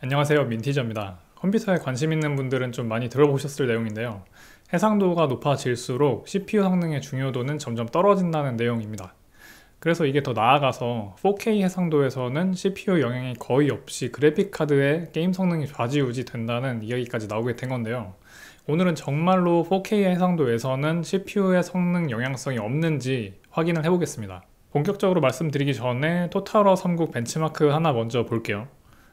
안녕하세요 민티저입니다. 컴퓨터에 관심 있는 분들은 좀 많이 들어보셨을 내용인데요. 해상도가 높아질수록 CPU 성능의 중요도는 점점 떨어진다는 내용입니다. 그래서 이게 더 나아가서 4K 해상도에서는 CPU 영향이 거의 없이 그래픽카드의 게임 성능이 좌지우지 된다는 이야기까지 나오게 된 건데요. 오늘은 정말로 4K 해상도에서는 CPU의 성능 영향성이 없는지 확인을 해보겠습니다. 본격적으로 말씀드리기 전에 토탈워 3국 벤치마크 하나 먼저 볼게요.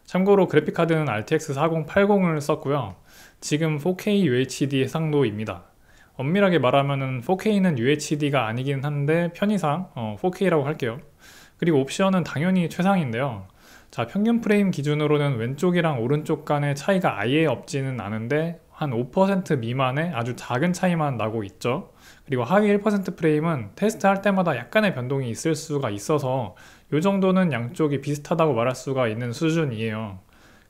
참고로 그래픽카드는 RTX 4080을 썼고요. 지금 4K UHD 해상도입니다. 엄밀하게 말하면 4K는 UHD가 아니긴 한데 편의상 4K라고 어, 할게요. 그리고 옵션은 당연히 최상인데요. 자 평균 프레임 기준으로는 왼쪽이랑 오른쪽 간의 차이가 아예 없지는 않은데 한 5% 미만의 아주 작은 차이만 나고 있죠. 그리고 하위 1% 프레임은 테스트할 때마다 약간의 변동이 있을 수가 있어서 요 정도는 양쪽이 비슷하다고 말할 수가 있는 수준이에요.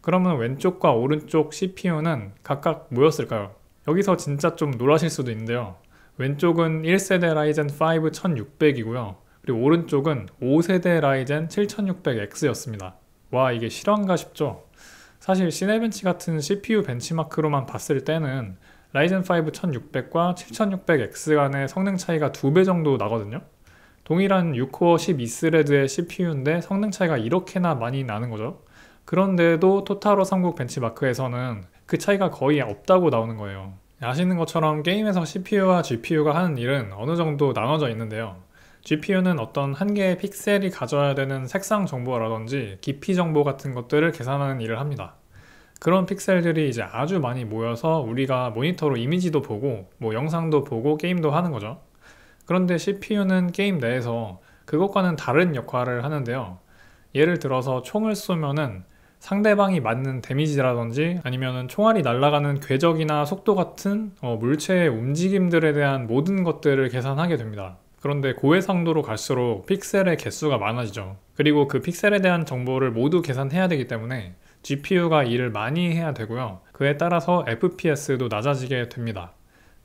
그러면 왼쪽과 오른쪽 CPU는 각각 뭐였을까요? 여기서 진짜 좀 놀라실 수도 있는데요. 왼쪽은 1세대 라이젠 5 1600이고요. 그리고 오른쪽은 5세대 라이젠 7600X였습니다. 와 이게 실화인가 싶죠? 사실 시네벤치 같은 CPU 벤치마크로만 봤을 때는 라이젠 5 1600과 7600X 간의 성능 차이가 두 배 정도 나거든요. 동일한 6코어 12스레드의 CPU인데 성능 차이가 이렇게나 많이 나는 거죠. 그런데도 토탈 로3국 벤치마크에서는 그 차이가 거의 없다고 나오는 거예요. 아시는 것처럼 게임에서 CPU와 GPU가 하는 일은 어느 정도 나눠져 있는데요. GPU는 어떤 한 개의 픽셀이 가져야 되는 색상 정보라든지 깊이 정보 같은 것들을 계산하는 일을 합니다. 그런 픽셀들이 이제 아주 많이 모여서 우리가 모니터로 이미지도 보고 뭐 영상도 보고 게임도 하는 거죠. 그런데 CPU는 게임 내에서 그것과는 다른 역할을 하는데요. 예를 들어서 총을 쏘면은 상대방이 맞는 데미지라든지 아니면 총알이 날아가는 궤적이나 속도 같은 어, 물체의 움직임들에 대한 모든 것들을 계산하게 됩니다. 그런데 고해상도로 갈수록 픽셀의 개수가 많아지죠. 그리고 그 픽셀에 대한 정보를 모두 계산해야 되기 때문에 GPU가 일을 많이 해야 되고요. 그에 따라서 FPS도 낮아지게 됩니다.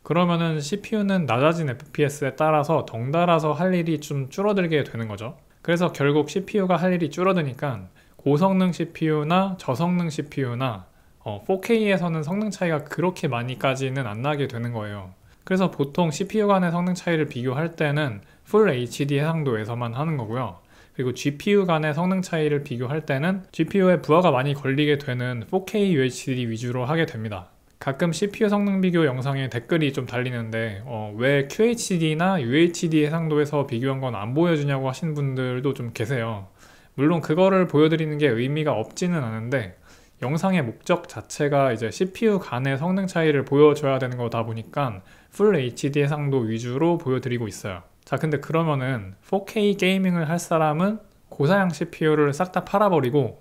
그러면은 CPU는 낮아진 FPS에 따라서 덩달아서 할 일이 좀 줄어들게 되는 거죠. 그래서 결국 CPU가 할 일이 줄어드니까 고성능 CPU나 저성능 CPU나 어, 4K에서는 성능 차이가 그렇게 많이까지는 안 나게 되는 거예요. 그래서 보통 CPU 간의 성능 차이를 비교할 때는 풀 HD 해상도에서만 하는 거고요. 그리고 GPU 간의 성능 차이를 비교할 때는 GPU에 부하가 많이 걸리게 되는 4K UHD 위주로 하게 됩니다. 가끔 CPU 성능 비교 영상에 댓글이 좀 달리는데 어, 왜 QHD나 UHD 해상도에서 비교한 건 안 보여주냐고 하신 분들도 좀 계세요. 물론 그거를 보여드리는 게 의미가 없지는 않은데 영상의 목적 자체가 이제 CPU 간의 성능 차이를 보여줘야 되는 거다 보니까 풀 HD 해상도 위주로 보여드리고 있어요. 자 근데 그러면은 4K 게이밍을 할 사람은 고사양 CPU를 싹 다 팔아버리고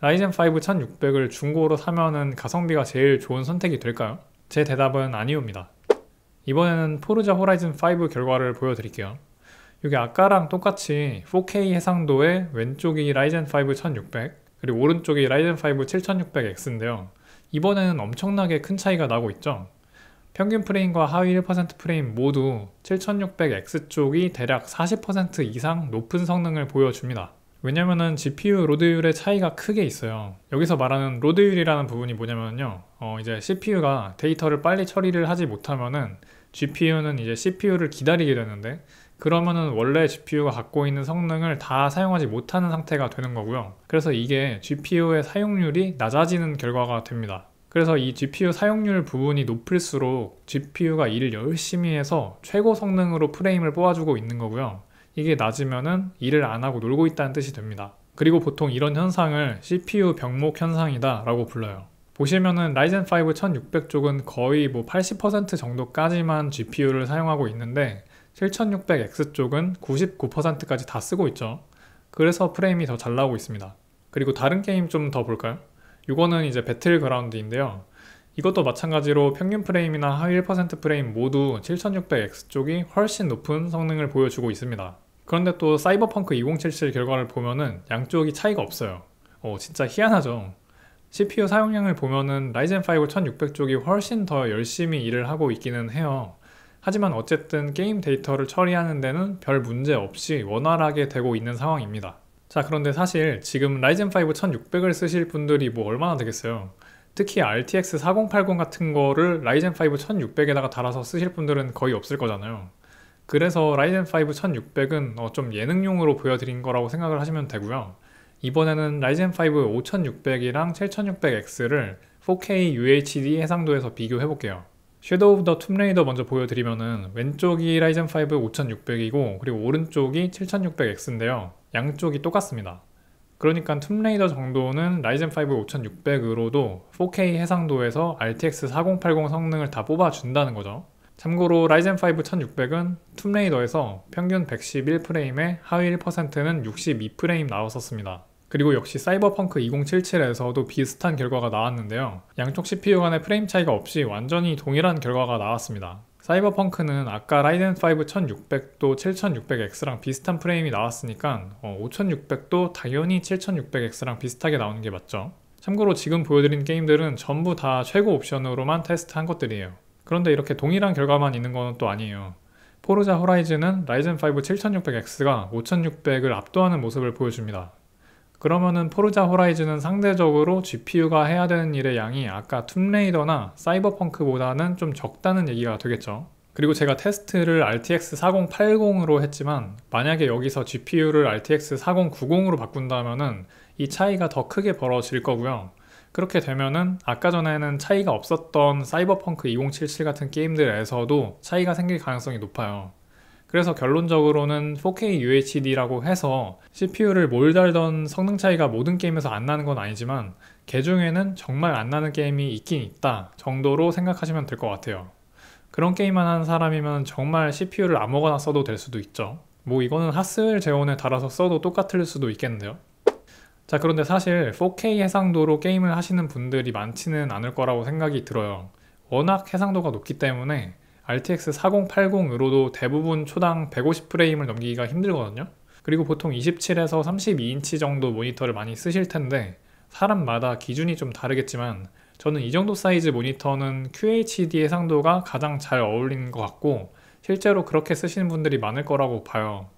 라이젠 5 1600을 중고로 사면은 가성비가 제일 좋은 선택이 될까요? 제 대답은 아니옵니다. 이번에는 포르자 호라이즌 5 결과를 보여드릴게요. 이게 아까랑 똑같이 4K 해상도에 왼쪽이 라이젠 5 1600 그리고 오른쪽이 라이젠 5 7600X인데요. 이번에는 엄청나게 큰 차이가 나고 있죠. 평균 프레임과 하위 1% 프레임 모두 7600X 쪽이 대략 40% 이상 높은 성능을 보여줍니다. 왜냐면은 GPU 로드율의 차이가 크게 있어요 여기서 말하는 로드율이라는 부분이 뭐냐면요 어 이제 CPU가 데이터를 빨리 처리를 하지 못하면은 GPU는 이제 CPU를 기다리게 되는데 그러면은 원래 GPU가 갖고 있는 성능을 다 사용하지 못하는 상태가 되는 거고요 그래서 이게 GPU의 사용률이 낮아지는 결과가 됩니다 그래서 이 GPU 사용률 부분이 높을수록 GPU가 일을 열심히 해서 최고 성능으로 프레임을 뽑아주고 있는 거고요 이게 낮으면은 일을 안 하고 놀고 있다는 뜻이 됩니다. 그리고 보통 이런 현상을 CPU 병목 현상이다 라고 불러요. 보시면은 라이젠 5 1600쪽은 거의 뭐 80% 정도까지만 GPU를 사용하고 있는데 7600X 쪽은 99%까지 다 쓰고 있죠. 그래서 프레임이 더 잘 나오고 있습니다. 그리고 다른 게임 좀 더 볼까요? 이거는 이제 배틀그라운드인데요. 이것도 마찬가지로 평균 프레임이나 하위 1% 프레임 모두 7600X 쪽이 훨씬 높은 성능을 보여주고 있습니다. 그런데 또 사이버펑크 2077 결과를 보면은 양쪽이 차이가 없어요. 어, 진짜 희한하죠. CPU 사용량을 보면은 라이젠 5 1600쪽이 훨씬 더 열심히 일을 하고 있기는 해요. 하지만 어쨌든 게임 데이터를 처리하는 데는 별 문제 없이 원활하게 되고 있는 상황입니다. 자, 그런데 사실 지금 라이젠 5 1600을 쓰실 분들이 뭐 얼마나 되겠어요? 특히 RTX 4080 같은 거를 라이젠 5 1600에다가 달아서 쓰실 분들은 거의 없을 거잖아요. 그래서 라이젠 5 1600은 어좀 예능용으로 보여드린 거라고 생각을 하시면 되고요. 이번에는 라이젠 5 5600이랑 7600X를 4K UHD 해상도에서 비교해 볼게요. 섀도우 오브 더 툼레이더 먼저 보여드리면은 왼쪽이 라이젠 5 5600이고 그리고 오른쪽이 7600X인데요. 양쪽이 똑같습니다. 그러니까 툼레이더 정도는 라이젠 5 5600으로도 4K 해상도에서 RTX 4080 성능을 다 뽑아준다는 거죠. 참고로 라이젠 5 1600은 툼레이더에서 평균 111프레임에 하위 1%는 62프레임 나왔었습니다. 그리고 역시 사이버펑크 2077에서도 비슷한 결과가 나왔는데요. 양쪽 CPU 간의 프레임 차이가 없이 완전히 동일한 결과가 나왔습니다. 사이버펑크는 아까 라이젠 5 1600도 7600X랑 비슷한 프레임이 나왔으니까 5600도 어, 당연히 7600X랑 비슷하게 나오는 게 맞죠. 참고로 지금 보여드린 게임들은 전부 다 최고 옵션으로만 테스트한 것들이에요. 그런데 이렇게 동일한 결과만 있는 건 또 아니에요. 포르자 호라이즌은 라이젠 5 7600X가 5600을 압도하는 모습을 보여줍니다. 그러면은 포르자 호라이즌은 상대적으로 GPU가 해야 되는 일의 양이 아까 툼레이더나 사이버펑크보다는 좀 적다는 얘기가 되겠죠. 그리고 제가 테스트를 RTX 4080으로 했지만 만약에 여기서 GPU를 RTX 4090으로 바꾼다면은 이 차이가 더 크게 벌어질 거고요. 그렇게 되면은 아까 전에는 차이가 없었던 사이버펑크 2077 같은 게임들에서도 차이가 생길 가능성이 높아요. 그래서 결론적으로는 4K UHD라고 해서 CPU를 몰달던 성능 차이가 모든 게임에서 안 나는 건 아니지만 개중에는 정말 안 나는 게임이 있긴 있다 정도로 생각하시면 될 것 같아요. 그런 게임만 하는 사람이면 정말 CPU를 아무거나 써도 될 수도 있죠. 뭐 이거는 핫스웰 제원에 달아서 써도 똑같을 수도 있겠는데요. 자 그런데 사실 4K 해상도로 게임을 하시는 분들이 많지는 않을 거라고 생각이 들어요 워낙 해상도가 높기 때문에 RTX 4080으로도 대부분 초당 150프레임을 넘기기가 힘들거든요 그리고 보통 27에서 32인치 정도 모니터를 많이 쓰실 텐데 사람마다 기준이 좀 다르겠지만 저는 이 정도 사이즈 모니터는 QHD 해상도가 가장 잘 어울리는 것 같고 실제로 그렇게 쓰시는 분들이 많을 거라고 봐요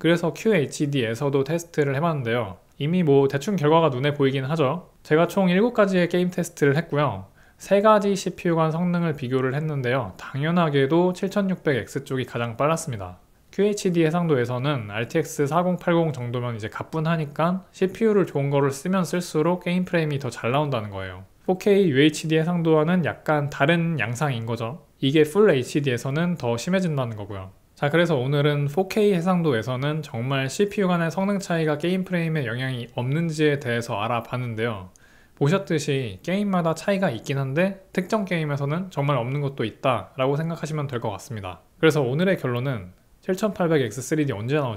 그래서 QHD에서도 테스트를 해봤는데요. 이미 뭐 대충 결과가 눈에 보이긴 하죠. 제가 총 7가지의 게임 테스트를 했고요. 3가지 CPU 간 성능을 비교를 했는데요. 당연하게도 7600X 쪽이 가장 빨랐습니다. QHD 해상도에서는 RTX 4080 정도면 이제 가뿐하니까 CPU를 좋은 거를 쓰면 쓸수록 게임 프레임이 더 잘 나온다는 거예요. 4K UHD 해상도와는 약간 다른 양상인 거죠. 이게 Full HD에서는 더 심해진다는 거고요. 자 그래서 오늘은 4K 해상도에서는 정말 CPU 간의 성능 차이가 게임 프레임에 영향이 없는지에 대해서 알아봤는데요. 보셨듯이 게임마다 차이가 있긴 한데 특정 게임에서는 정말 없는 것도 있다 라고 생각하시면 될 것 같습니다. 그래서 오늘의 결론은 7800X3D 언제 나오지?